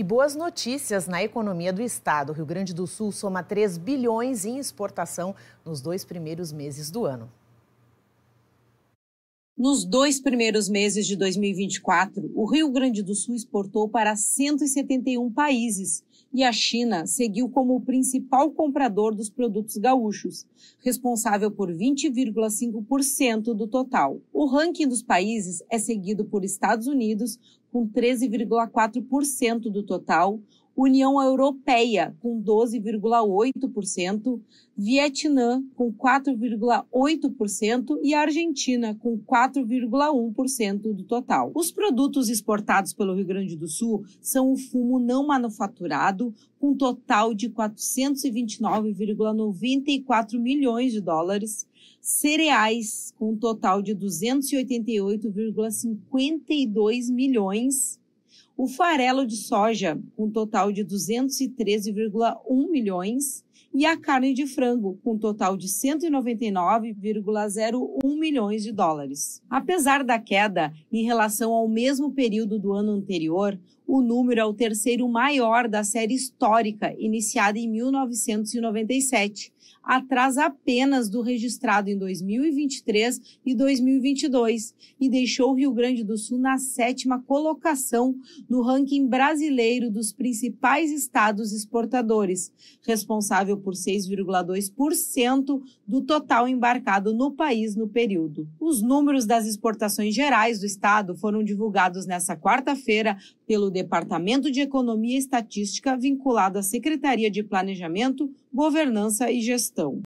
E boas notícias na economia do estado. O Rio Grande do Sul soma 3 bilhões em exportação nos dois primeiros meses do ano. Nos dois primeiros meses de 2024, o Rio Grande do Sul exportou para 171 países e a China seguiu como o principal comprador dos produtos gaúchos, responsável por 20,5% do total. O ranking dos países é seguido por Estados Unidos, com 13,4% do total, União Europeia, com 12,8%, Vietnã, com 4,8% e a Argentina, com 4,1% do total. Os produtos exportados pelo Rio Grande do Sul são o fumo não manufaturado, com um total de 429,94 milhões de dólares, cereais, com um total de 288,52 milhões o farelo de soja, com um total de 213,1 milhões, e a carne de frango, com um total de 199,01 milhões de dólares. Apesar da queda em relação ao mesmo período do ano anterior, o número é o terceiro maior da série histórica, iniciada em 1997, atrás apenas do registrado em 2023 e 2022, e deixou o Rio Grande do Sul na sétima colocação no ranking brasileiro dos principais estados exportadores, responsável responsável por 6,2% do total embarcado no país no período. Os números das exportações gerais do Estado foram divulgados nesta quarta-feira pelo Departamento de Economia e Estatística, vinculado à Secretaria de Planejamento, Governança e Gestão.